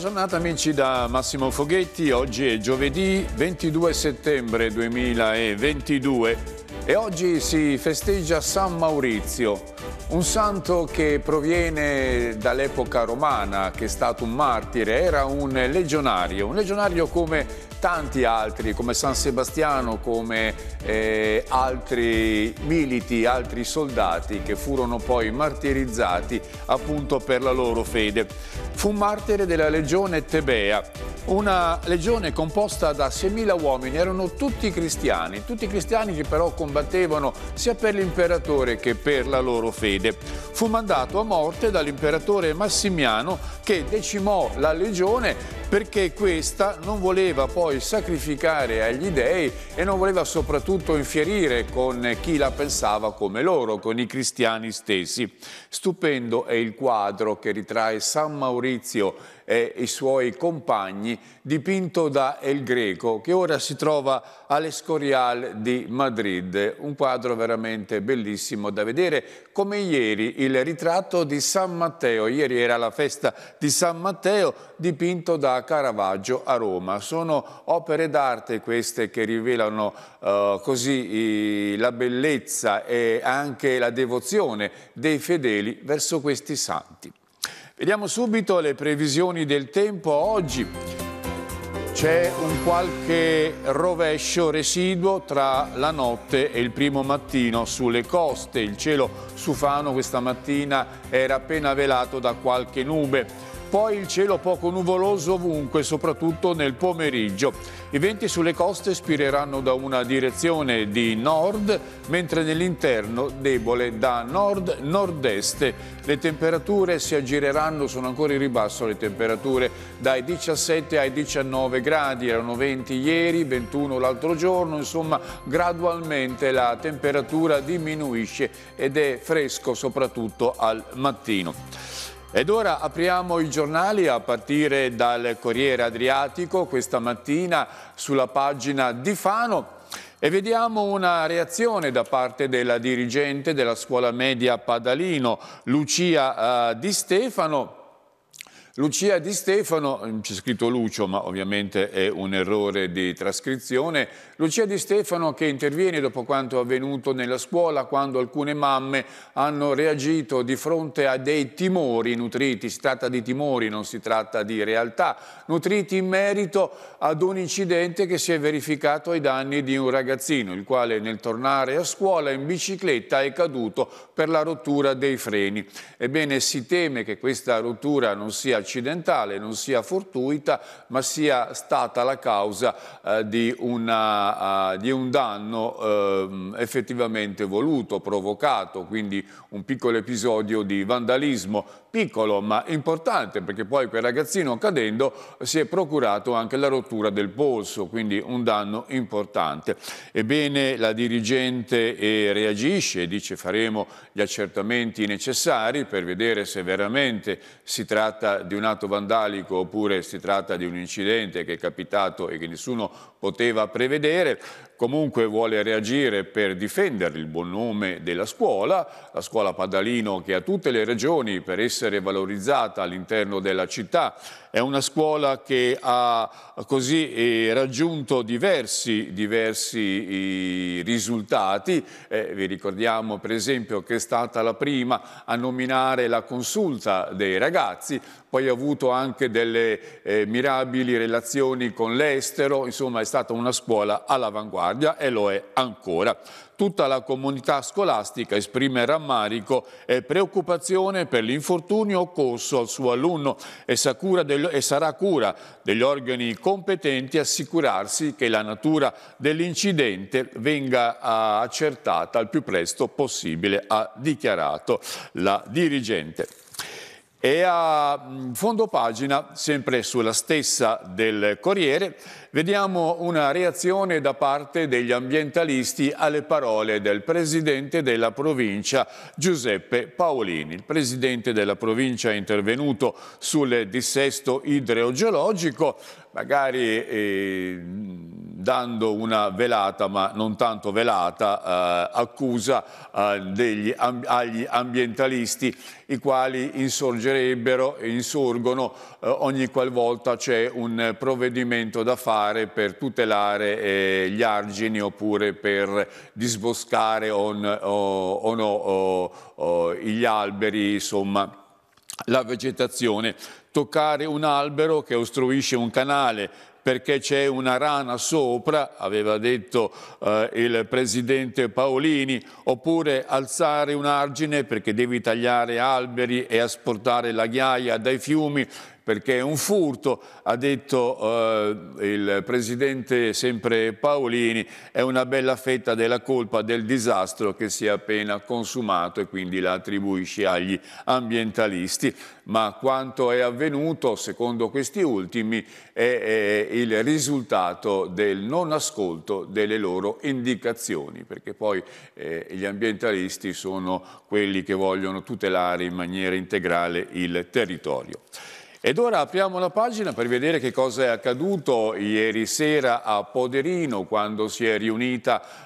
Buona giornata amici da Massimo Foghetti, oggi è giovedì 22 settembre 2022 e oggi si festeggia San Maurizio, un santo che proviene dall'epoca romana, che è stato un martire, era un legionario, un legionario come tanti altri, come San Sebastiano, come eh, altri militi, altri soldati che furono poi martirizzati appunto per la loro fede fu martire della legione Tebea una legione composta da 6.000 uomini, erano tutti cristiani, tutti cristiani che però combattevano sia per l'imperatore che per la loro fede. Fu mandato a morte dall'imperatore Massimiano che decimò la legione perché questa non voleva poi sacrificare agli dei e non voleva soprattutto infierire con chi la pensava come loro, con i cristiani stessi. Stupendo è il quadro che ritrae San Maurizio e i suoi compagni, dipinto da El Greco, che ora si trova all'Escorial di Madrid. Un quadro veramente bellissimo da vedere, come ieri il ritratto di San Matteo. Ieri era la festa di San Matteo, dipinto da Caravaggio a Roma. Sono opere d'arte queste che rivelano eh, così eh, la bellezza e anche la devozione dei fedeli verso questi santi. Vediamo subito le previsioni del tempo oggi. C'è un qualche rovescio residuo tra la notte e il primo mattino sulle coste. Il cielo sufano questa mattina era appena velato da qualche nube. Poi il cielo poco nuvoloso ovunque, soprattutto nel pomeriggio. I venti sulle coste spireranno da una direzione di nord, mentre nell'interno debole da nord-nord-est. Le temperature si aggireranno, sono ancora in ribasso le temperature, dai 17 ai 19 gradi, erano 20 ieri, 21 l'altro giorno, insomma gradualmente la temperatura diminuisce ed è fresco soprattutto al mattino. Ed ora apriamo i giornali a partire dal Corriere Adriatico questa mattina sulla pagina di Fano e vediamo una reazione da parte della dirigente della scuola media Padalino, Lucia eh, Di Stefano, Lucia Di Stefano, mm, c'è scritto Lucio, ma ovviamente è un errore di trascrizione. Lucia Di Stefano che interviene dopo quanto avvenuto nella scuola quando alcune mamme hanno reagito di fronte a dei timori nutriti. Si tratta di timori, non si tratta di realtà. Nutriti in merito ad un incidente che si è verificato ai danni di un ragazzino, il quale nel tornare a scuola in bicicletta è caduto per la rottura dei freni. Ebbene, si teme che questa rottura non sia accidentale, non sia fortuita, ma sia stata la causa eh, di, una, uh, di, un danno eh, effettivamente voluto, provocato, quindi un piccolo episodio di vandalismo, piccolo ma importante perché poi quel ragazzino cadendo si è procurato anche la rottura del polso, quindi un danno importante. Ebbene la dirigente eh, reagisce, dice faremo gli accertamenti necessari per vedere se veramente si tratta di un atto vandalico oppure si tratta di un incidente che è capitato e che nessuno poteva prevedere, comunque vuole reagire per difendere il buon nome della scuola, la scuola Padalino che ha tutte le ragioni per essere valorizzata all'interno della città, è una scuola che ha così eh, raggiunto diversi, diversi risultati, eh, vi ricordiamo per esempio che è stata la prima a nominare la consulta dei ragazzi, poi ha avuto anche delle eh, mirabili relazioni con l'estero, insomma è stata una scuola all'avanguardia Italia e lo è ancora. Tutta la comunità scolastica esprime rammarico e preoccupazione per l'infortunio occorso al suo alunno e, sarà cura degli organi competenti assicurarsi che la natura dell'incidente venga ah, accertata al più presto possibile, ha dichiarato la dirigente. E a mm, fondo pagina, sempre sulla stessa del Corriere, vediamo una reazione da parte degli ambientalisti alle parole del presidente della provincia Giuseppe Paolini. Il presidente della provincia è intervenuto sul dissesto idrogeologico, magari eh, dando una velata, ma non tanto velata, eh, accusa eh, degli, amb, agli ambientalisti, i quali insorgerebbero e insorgono eh, ogni qualvolta c'è un provvedimento da fare per tutelare eh, gli argini oppure per disboscare on, o, o no, o, o gli alberi, insomma la vegetazione, toccare un albero che ostruisce un canale perché c'è una rana sopra, aveva detto eh, il presidente Paolini, oppure alzare un argine perché devi tagliare alberi e asportare la ghiaia dai fiumi perché è un furto, ha detto eh, il presidente sempre Paolini, è una bella fetta della colpa del disastro che si è appena consumato e quindi la attribuisce agli ambientalisti. Ma quanto è avvenuto, secondo questi ultimi, è, è il risultato del non ascolto delle loro indicazioni, perché poi eh, gli ambientalisti sono quelli che vogliono tutelare in maniera integrale il territorio. Ed ora apriamo la pagina per vedere che cosa è accaduto ieri sera a Poderino quando si è,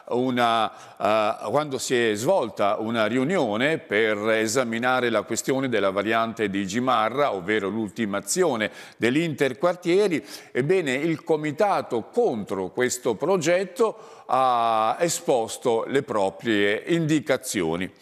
una, uh, quando si è svolta una riunione per esaminare la questione della variante di Gimarra, ovvero l'ultimazione dell'interquartieri. Ebbene, il comitato contro questo progetto ha esposto le proprie indicazioni.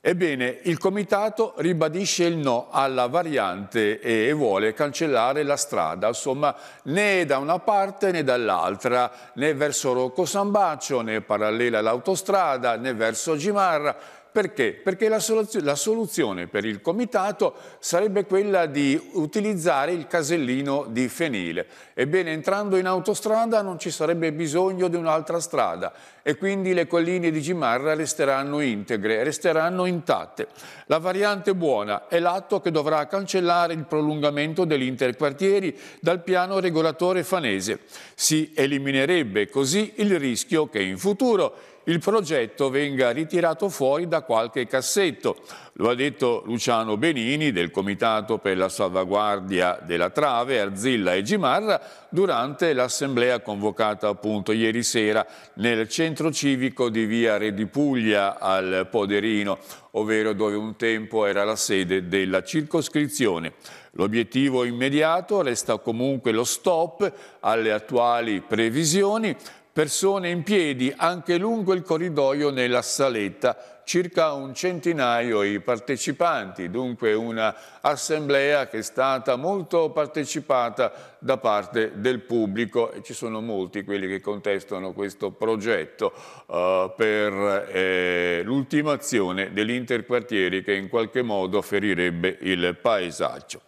Ebbene, il Comitato ribadisce il no alla variante e vuole cancellare la strada, insomma, né da una parte né dall'altra, né verso Rocco Sambaccio, né parallela all'autostrada, né verso Gimarra, perché? Perché la soluzione, la soluzione per il comitato sarebbe quella di utilizzare il casellino di Fenile. Ebbene, entrando in autostrada non ci sarebbe bisogno di un'altra strada e quindi le colline di Gimarra resteranno integre, resteranno intatte. La variante buona è l'atto che dovrà cancellare il prolungamento degli interquartieri dal piano regolatore fanese. Si eliminerebbe così il rischio che in futuro il progetto venga ritirato fuori da qualche cassetto. Lo ha detto Luciano Benini del Comitato per la salvaguardia della Trave, Arzilla e Gimarra durante l'assemblea convocata appunto ieri sera nel centro civico di via Re di Puglia al Poderino, ovvero dove un tempo era la sede della circoscrizione. L'obiettivo immediato resta comunque lo stop alle attuali previsioni persone in piedi anche lungo il corridoio nella saletta, circa un centinaio i partecipanti, dunque una assemblea che è stata molto partecipata da parte del pubblico e ci sono molti quelli che contestano questo progetto uh, per eh, l'ultimazione degli interquartieri che in qualche modo ferirebbe il paesaggio.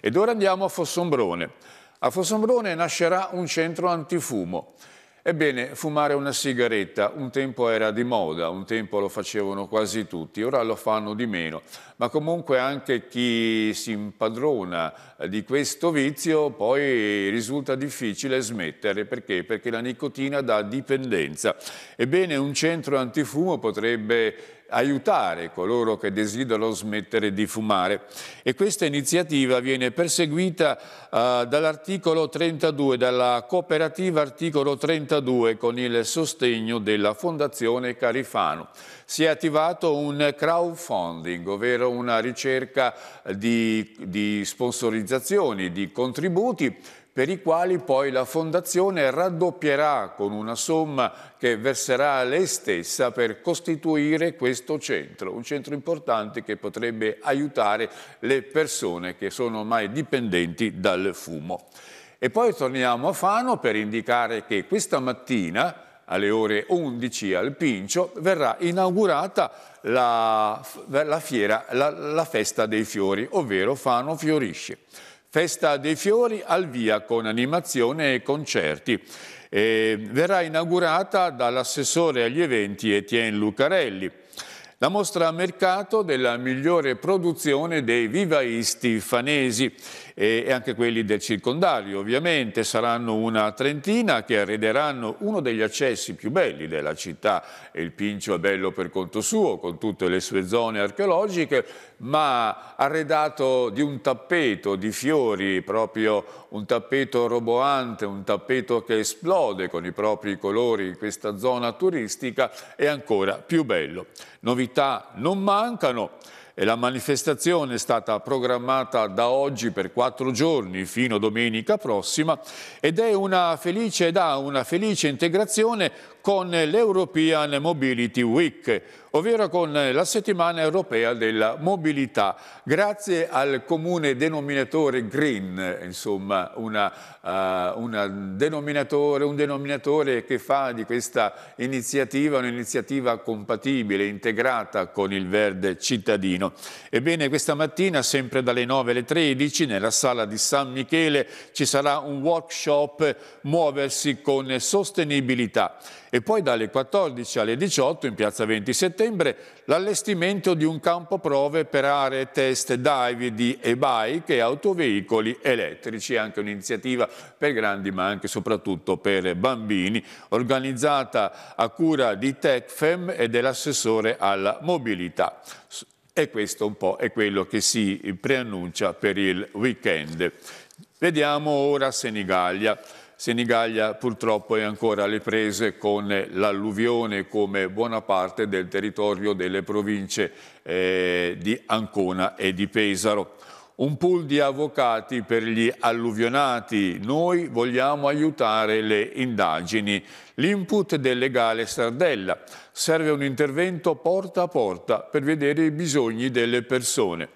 Ed ora andiamo a Fossombrone. A Fossombrone nascerà un centro antifumo. Ebbene, fumare una sigaretta un tempo era di moda, un tempo lo facevano quasi tutti, ora lo fanno di meno, ma comunque anche chi si impadrona eh, di questo vizio poi risulta difficile smettere, perché? Perché la nicotina dà dipendenza. Ebbene, un centro antifumo potrebbe aiutare coloro che desiderano smettere di fumare e questa iniziativa viene perseguita eh, dall'articolo 32, dalla cooperativa articolo 32 con il sostegno della Fondazione Carifano. Si è attivato un crowdfunding, ovvero una ricerca di, di sponsorizzazioni, di contributi per i quali poi la Fondazione raddoppierà con una somma che verserà lei stessa per costituire questo centro, un centro importante che potrebbe aiutare le persone che sono ormai dipendenti dal fumo. E poi torniamo a Fano per indicare che questa mattina, alle ore 11 al Pincio verrà inaugurata la, la, fiera, la, la festa dei fiori, ovvero Fano Fiorisce. Festa dei fiori al via con animazione e concerti. E verrà inaugurata dall'assessore agli eventi Etienne Lucarelli. La mostra a mercato della migliore produzione dei vivaisti fanesi e, anche quelli del circondario ovviamente, saranno una trentina che arrederanno uno degli accessi più belli della città, il Pincio è bello per conto suo, con tutte le sue zone archeologiche, ma arredato di un tappeto di fiori, proprio un tappeto roboante, un tappeto che esplode con i propri colori in questa zona turistica, è ancora più bello. Novità non mancano e la manifestazione è stata programmata da oggi per quattro giorni fino a domenica prossima ed è una felice ed ha una felice integrazione con l'European Mobility Week, ovvero con la settimana europea della mobilità. Grazie al comune denominatore green, insomma, una, uh, una denominatore, un denominatore che fa di questa iniziativa un'iniziativa compatibile, integrata con il verde cittadino. Torino. Ebbene, questa mattina, sempre dalle 9 alle 13, nella sala di San Michele, ci sarà un workshop Muoversi con sostenibilità. E poi dalle 14 alle 18, in piazza 20 settembre, l'allestimento di un campo prove per aree test dive di e-bike e autoveicoli elettrici. Anche un'iniziativa per grandi, ma anche e soprattutto per bambini, organizzata a cura di TechFem e dell'assessore alla mobilità. E questo un po' è quello che si preannuncia per il weekend. Vediamo ora Senigallia. Senigallia purtroppo è ancora alle prese con l'alluvione come buona parte del territorio delle province eh, di Ancona e di Pesaro un pool di avvocati per gli alluvionati. Noi vogliamo aiutare le indagini. L'input del legale Sardella. Serve un intervento porta a porta per vedere i bisogni delle persone.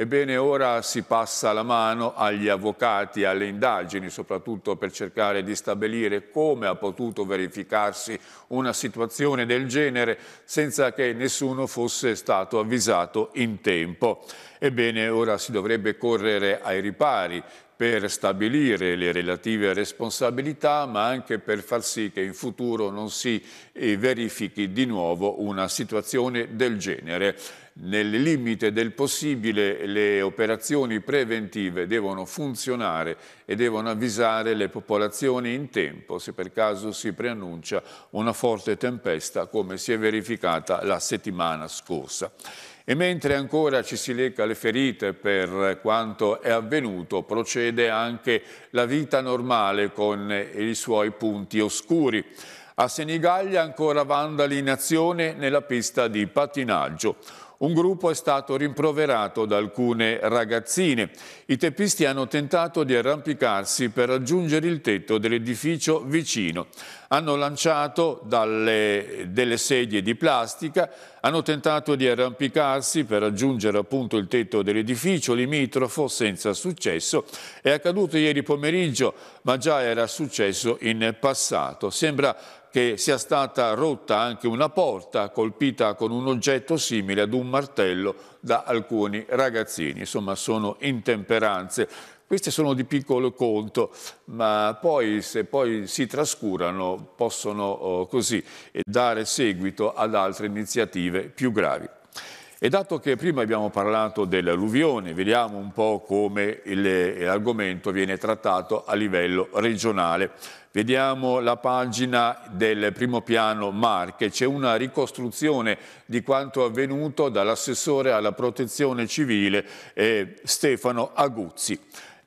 Ebbene, ora si passa la mano agli avvocati, alle indagini, soprattutto per cercare di stabilire come ha potuto verificarsi una situazione del genere senza che nessuno fosse stato avvisato in tempo. Ebbene, ora si dovrebbe correre ai ripari per stabilire le relative responsabilità, ma anche per far sì che in futuro non si eh, verifichi di nuovo una situazione del genere nel limite del possibile le operazioni preventive devono funzionare e devono avvisare le popolazioni in tempo se per caso si preannuncia una forte tempesta come si è verificata la settimana scorsa. E mentre ancora ci si lecca le ferite per quanto è avvenuto, procede anche la vita normale con i suoi punti oscuri. A Senigallia ancora vandali in azione nella pista di pattinaggio. Un gruppo è stato rimproverato da alcune ragazzine. I teppisti hanno tentato di arrampicarsi per raggiungere il tetto dell'edificio vicino. Hanno lanciato dalle, delle sedie di plastica hanno tentato di arrampicarsi per raggiungere appunto il tetto dell'edificio limitrofo senza successo. È accaduto ieri pomeriggio, ma già era successo in passato. Sembra che sia stata rotta anche una porta colpita con un oggetto simile ad un martello da alcuni ragazzini. Insomma, sono intemperanze queste sono di piccolo conto, ma poi se poi si trascurano possono oh, così dare seguito ad altre iniziative più gravi. E dato che prima abbiamo parlato dell'alluvione, vediamo un po' come l'argomento eh, viene trattato a livello regionale. Vediamo la pagina del primo piano Marche, c'è una ricostruzione di quanto avvenuto dall'assessore alla protezione civile eh, Stefano Aguzzi.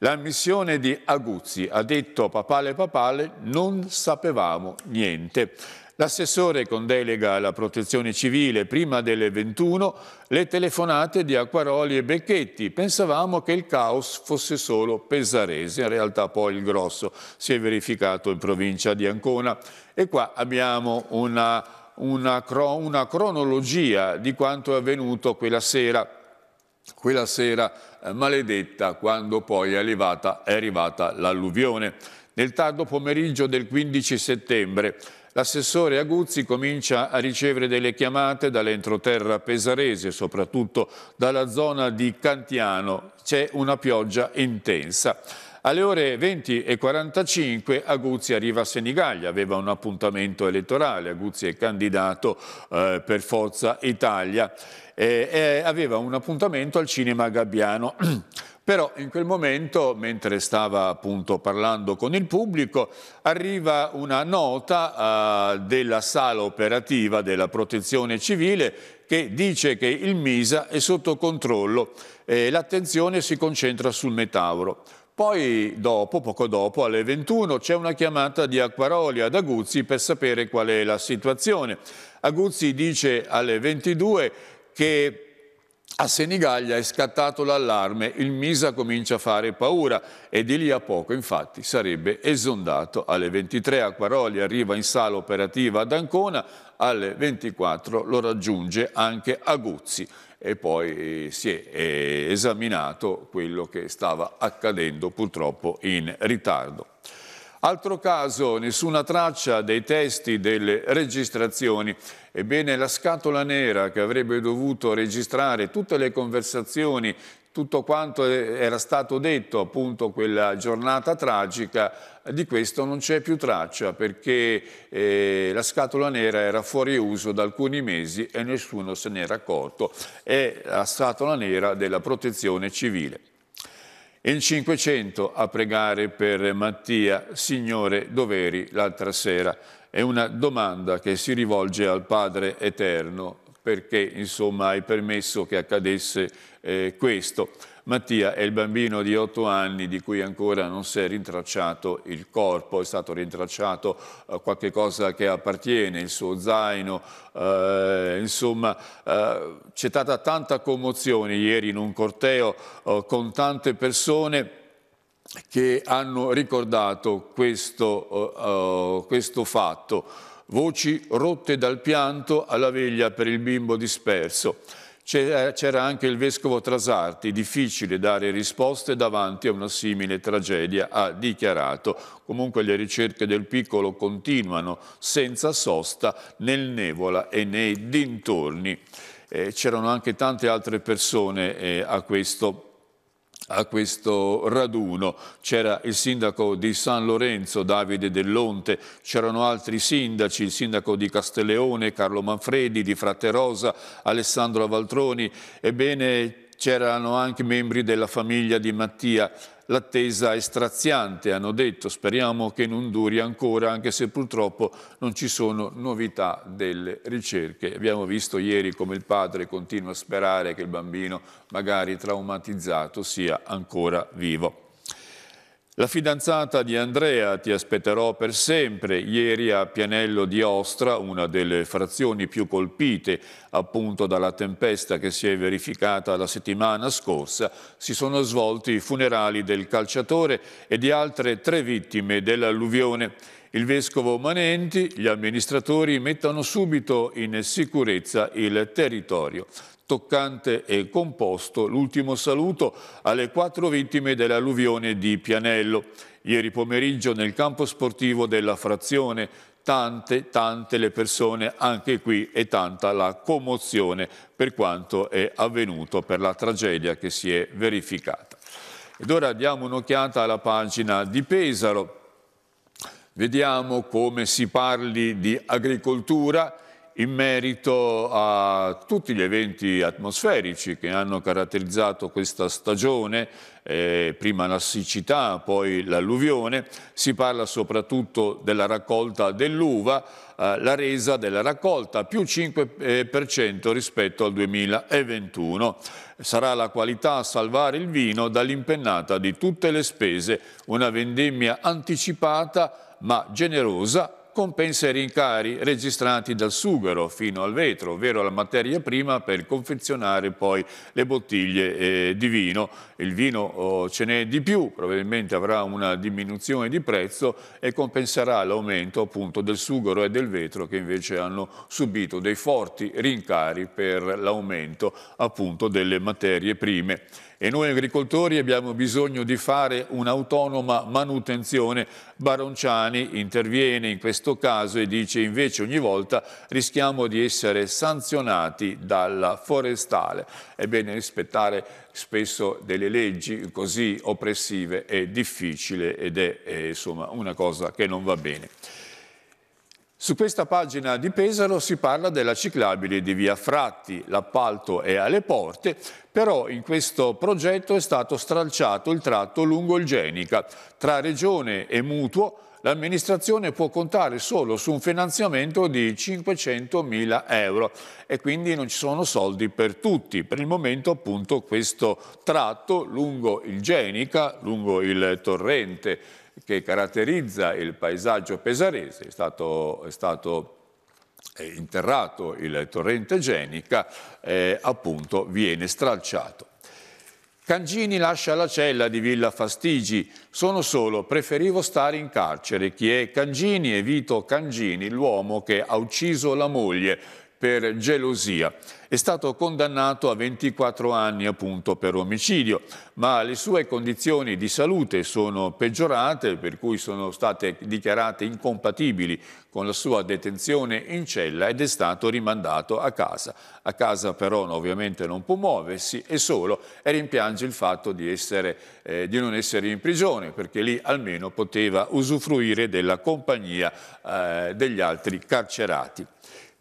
La missione di Aguzzi, ha detto papale papale, non sapevamo niente. L'assessore con delega alla protezione civile prima delle 21 le telefonate di Acquaroli e Becchetti. Pensavamo che il caos fosse solo pesarese, in realtà poi il grosso si è verificato in provincia di Ancona. E qua abbiamo una, una, una cronologia di quanto è avvenuto quella sera. Quella sera eh, maledetta quando poi è arrivata, è arrivata l'alluvione. Nel tardo pomeriggio del 15 settembre L'assessore Aguzzi comincia a ricevere delle chiamate dall'entroterra pesarese, soprattutto dalla zona di Cantiano. C'è una pioggia intensa. Alle ore 20.45 Aguzzi arriva a Senigallia, aveva un appuntamento elettorale, Aguzzi è candidato eh, per Forza Italia, e, eh, aveva un appuntamento al cinema Gabbiano. Però in quel momento, mentre stava appunto parlando con il pubblico, arriva una nota eh, della sala operativa della protezione civile che dice che il MISA è sotto controllo e l'attenzione si concentra sul metauro. Poi dopo, poco dopo, alle 21, c'è una chiamata di Acquaroli ad Aguzzi per sapere qual è la situazione. Aguzzi dice alle 22 che a Senigallia è scattato l'allarme, il Misa comincia a fare paura e di lì a poco infatti sarebbe esondato alle 23 a Quaroli, arriva in sala operativa ad Ancona, alle 24 lo raggiunge anche Aguzzi e poi si è eh, esaminato quello che stava accadendo purtroppo in ritardo. Altro caso, nessuna traccia dei testi delle registrazioni. Ebbene, la scatola nera che avrebbe dovuto registrare tutte le conversazioni, tutto quanto era stato detto appunto quella giornata tragica, di questo non c'è più traccia perché eh, la scatola nera era fuori uso da alcuni mesi e nessuno se n'era accorto. È la scatola nera della protezione civile e il 500 a pregare per Mattia, Signore Doveri, l'altra sera. È una domanda che si rivolge al Padre Eterno perché insomma hai permesso che accadesse eh, questo. Mattia è il bambino di 8 anni di cui ancora non si è rintracciato il corpo, è stato rintracciato eh, qualche cosa che appartiene, il suo zaino, eh, insomma eh, c'è stata tanta commozione ieri in un corteo eh, con tante persone che hanno ricordato questo, eh, eh, questo fatto voci rotte dal pianto alla veglia per il bimbo disperso. Eh, c'era anche il vescovo Trasarti, difficile dare risposte davanti a una simile tragedia, ha dichiarato. Comunque le ricerche del piccolo continuano senza sosta nel Nevola e nei dintorni. Eh, C'erano anche tante altre persone eh, a questo a questo raduno. C'era il sindaco di San Lorenzo, Davide Dell'Onte, c'erano altri sindaci, il sindaco di Castelleone, Carlo Manfredi, di Rosa, Alessandro Valtroni. Ebbene, c'erano anche membri della famiglia di Mattia. L'attesa è straziante, hanno detto, speriamo che non duri ancora, anche se purtroppo non ci sono novità delle ricerche. Abbiamo visto ieri come il padre continua a sperare che il bambino, magari traumatizzato, sia ancora vivo. La fidanzata di Andrea ti aspetterò per sempre. Ieri a Pianello di Ostra, una delle frazioni più colpite appunto dalla tempesta che si è verificata la settimana scorsa, si sono svolti i funerali del calciatore e di altre tre vittime dell'alluvione. Il vescovo Manenti, gli amministratori mettono subito in sicurezza il territorio toccante e composto l'ultimo saluto alle quattro vittime dell'alluvione di Pianello. Ieri pomeriggio nel campo sportivo della frazione tante, tante le persone anche qui e tanta la commozione per quanto è avvenuto, per la tragedia che si è verificata. Ed ora diamo un'occhiata alla pagina di Pesaro. Vediamo come si parli di agricoltura in merito a tutti gli eventi atmosferici che hanno caratterizzato questa stagione, eh, prima la siccità, poi l'alluvione, si parla soprattutto della raccolta dell'uva, eh, la resa della raccolta più 5% eh, rispetto al 2021. Sarà la qualità a salvare il vino dall'impennata di tutte le spese, una vendemmia anticipata ma generosa compensa i rincari registrati dal sughero fino al vetro, ovvero la materia prima per confezionare poi le bottiglie eh, di vino. Il vino oh, ce n'è di più, probabilmente avrà una diminuzione di prezzo e compenserà l'aumento appunto del sughero e del vetro che invece hanno subito dei forti rincari per l'aumento appunto delle materie prime e noi agricoltori abbiamo bisogno di fare un'autonoma manutenzione. Baronciani interviene in questo caso e dice invece ogni volta rischiamo di essere sanzionati dalla forestale. Ebbene rispettare spesso delle leggi così oppressive è difficile ed è, è eh, insomma, una cosa che non va bene. Su questa pagina di Pesaro si parla della ciclabile di Via Fratti, l'appalto è alle porte, però in questo progetto è stato stralciato il tratto lungo il Genica. Tra regione e mutuo l'amministrazione può contare solo su un finanziamento di 500.000 euro e quindi non ci sono soldi per tutti. Per il momento appunto questo tratto lungo il Genica, lungo il torrente che caratterizza il paesaggio pesarese, è stato, è stato eh, interrato il torrente Genica, eh, appunto viene stralciato. Cangini lascia la cella di Villa Fastigi, sono solo, preferivo stare in carcere. Chi è Cangini è Vito Cangini, l'uomo che ha ucciso la moglie, per gelosia. È stato condannato a 24 anni appunto per omicidio, ma le sue condizioni di salute sono peggiorate, per cui sono state dichiarate incompatibili con la sua detenzione in cella ed è stato rimandato a casa. A casa però ovviamente non può muoversi, e solo e rimpiange il fatto di, essere, eh, di non essere in prigione, perché lì almeno poteva usufruire della compagnia eh, degli altri carcerati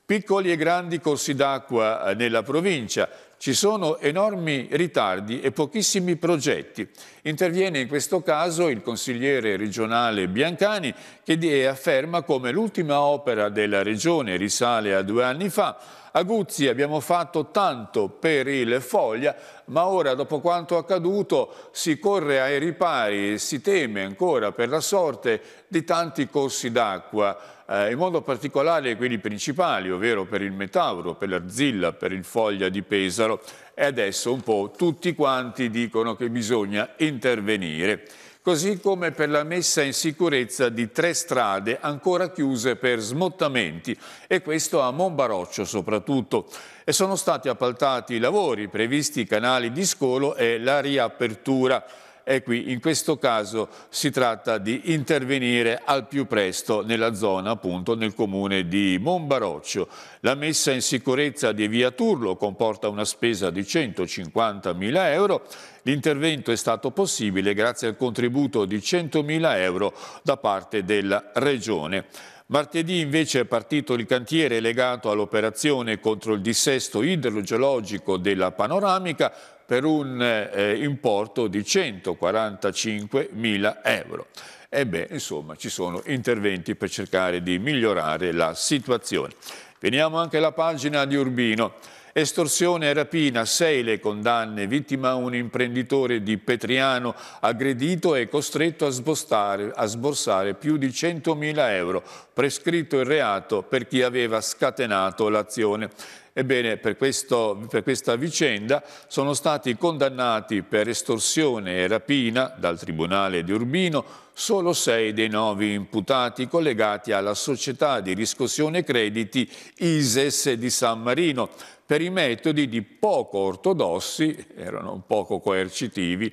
piccoli e grandi corsi d'acqua eh, nella provincia, ci sono enormi ritardi e pochissimi progetti. Interviene in questo caso il consigliere regionale Biancani che eh, afferma come l'ultima opera della regione risale a due anni fa. A Guzzi abbiamo fatto tanto per il Foglia, ma ora dopo quanto accaduto si corre ai ripari e si teme ancora per la sorte di tanti corsi d'acqua eh, in modo particolare quelli principali, ovvero per il Metauro, per l'Arzilla, per il Foglia di Pesaro e adesso un po' tutti quanti dicono che bisogna intervenire così come per la messa in sicurezza di tre strade ancora chiuse per smottamenti e questo a Monbaroccio soprattutto. E sono stati appaltati i lavori, previsti i canali di scolo e la riapertura e qui in questo caso si tratta di intervenire al più presto nella zona, appunto nel comune di Monbaroccio. La messa in sicurezza di via Turlo comporta una spesa di 150.000 euro L'intervento è stato possibile grazie al contributo di 100.000 euro da parte della Regione. Martedì invece è partito il cantiere legato all'operazione contro il dissesto idrogeologico della panoramica per un eh, importo di 145.000 euro. Ebbene, insomma, ci sono interventi per cercare di migliorare la situazione. Veniamo anche alla pagina di Urbino. Estorsione e rapina, sei le condanne, vittima un imprenditore di Petriano aggredito e costretto a, sbostare, a sborsare più di 100.000 euro, prescritto il reato per chi aveva scatenato l'azione. Ebbene, per, questo, per questa vicenda sono stati condannati per estorsione e rapina dal Tribunale di Urbino solo sei dei nove imputati collegati alla società di riscossione crediti ISES di San Marino per i metodi di poco ortodossi, erano poco coercitivi,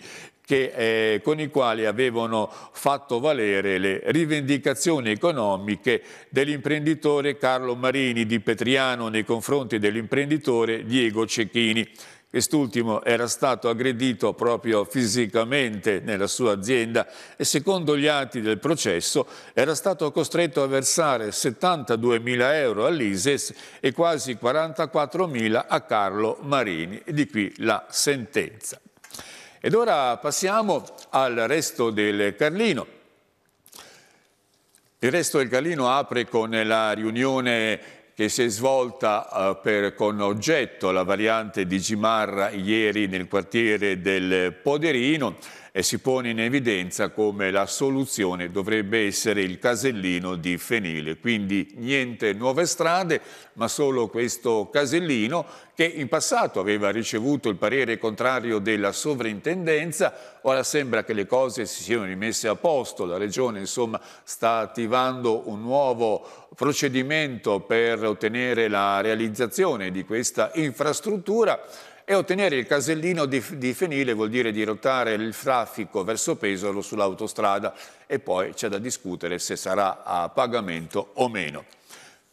che, eh, con i quali avevano fatto valere le rivendicazioni economiche dell'imprenditore Carlo Marini di Petriano nei confronti dell'imprenditore Diego Cecchini. Quest'ultimo era stato aggredito proprio fisicamente nella sua azienda e secondo gli atti del processo era stato costretto a versare 72.000 euro all'ISES e quasi 44.000 a Carlo Marini. E di qui la sentenza. Ed ora passiamo al resto del Carlino. Il resto del Carlino apre con la riunione che si è svolta eh, per, con oggetto la variante di Gimarra ieri nel quartiere del Poderino e si pone in evidenza come la soluzione dovrebbe essere il casellino di Fenile. Quindi niente nuove strade, ma solo questo casellino che in passato aveva ricevuto il parere contrario della sovrintendenza, ora sembra che le cose si siano rimesse a posto, la Regione insomma, sta attivando un nuovo procedimento per ottenere la realizzazione di questa infrastruttura e ottenere il casellino di, di Fenile vuol dire dirottare il traffico verso Pesaro sull'autostrada e poi c'è da discutere se sarà a pagamento o meno.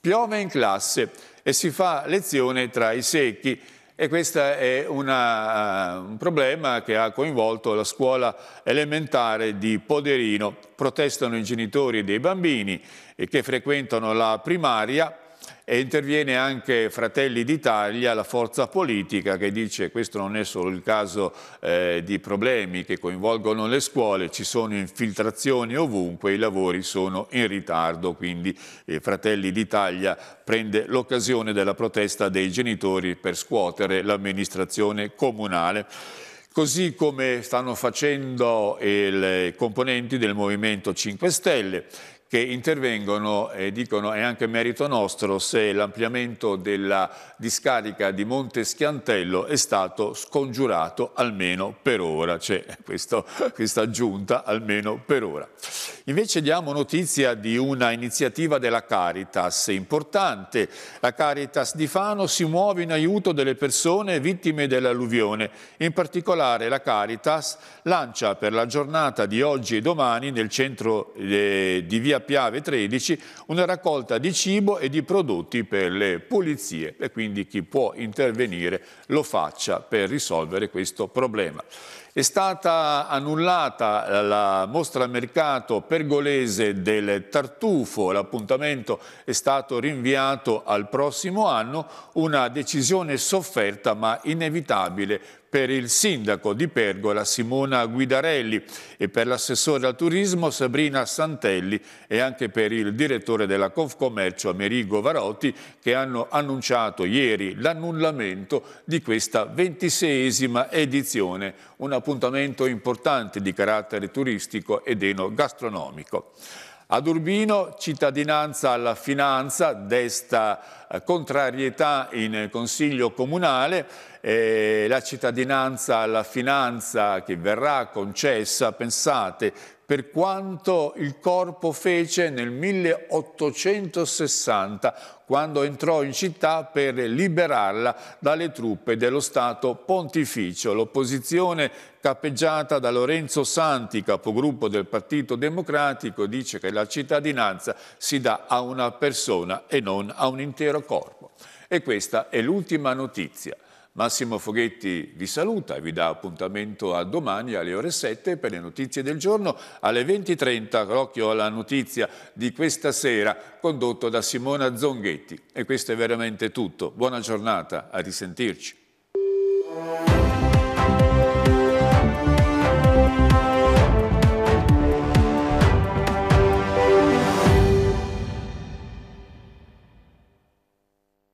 Piove in classe e si fa lezione tra i secchi e questo è una, eh, un problema che ha coinvolto la scuola elementare di Poderino. Protestano i genitori dei bambini che frequentano la primaria e interviene anche Fratelli d'Italia, la forza politica che dice che questo non è solo il caso eh, di problemi che coinvolgono le scuole, ci sono infiltrazioni ovunque, i lavori sono in ritardo, quindi eh, Fratelli d'Italia prende l'occasione della protesta dei genitori per scuotere l'amministrazione comunale così come stanno facendo i componenti del Movimento 5 Stelle che intervengono e dicono è anche merito nostro se l'ampliamento della discarica di Monte Schiantello è stato scongiurato almeno per ora, c'è cioè, questa aggiunta almeno per ora. Invece diamo notizia di una iniziativa della Caritas importante, la Caritas di Fano si muove in aiuto delle persone vittime dell'alluvione, in particolare la Caritas lancia per la giornata di oggi e domani nel centro eh, di via via Piave 13 una raccolta di cibo e di prodotti per le pulizie e quindi chi può intervenire lo faccia per risolvere questo problema. È stata annullata la mostra mercato pergolese del tartufo, l'appuntamento è stato rinviato al prossimo anno, una decisione sofferta ma inevitabile per il sindaco di Pergola Simona Guidarelli e per l'assessore al turismo Sabrina Santelli e anche per il direttore della Confcommercio Amerigo Varotti che hanno annunciato ieri l'annullamento di questa ventiseiesima edizione, un appuntamento importante di carattere turistico ed enogastronomico. Ad Urbino cittadinanza alla finanza desta eh, contrarietà in Consiglio Comunale, eh, la cittadinanza alla finanza che verrà concessa, pensate, per quanto il corpo fece nel 1860 quando entrò in città per liberarla dalle truppe dello Stato pontificio. L'opposizione capeggiata da Lorenzo Santi, capogruppo del Partito Democratico, dice che la cittadinanza si dà a una persona e non a un intero corpo. E questa è l'ultima notizia. Massimo Foghetti vi saluta e vi dà appuntamento a domani alle ore 7 per le notizie del giorno, alle 20.30 Rocchio alla notizia di questa sera condotto da Simona Zonghetti. E questo è veramente tutto. Buona giornata, a risentirci.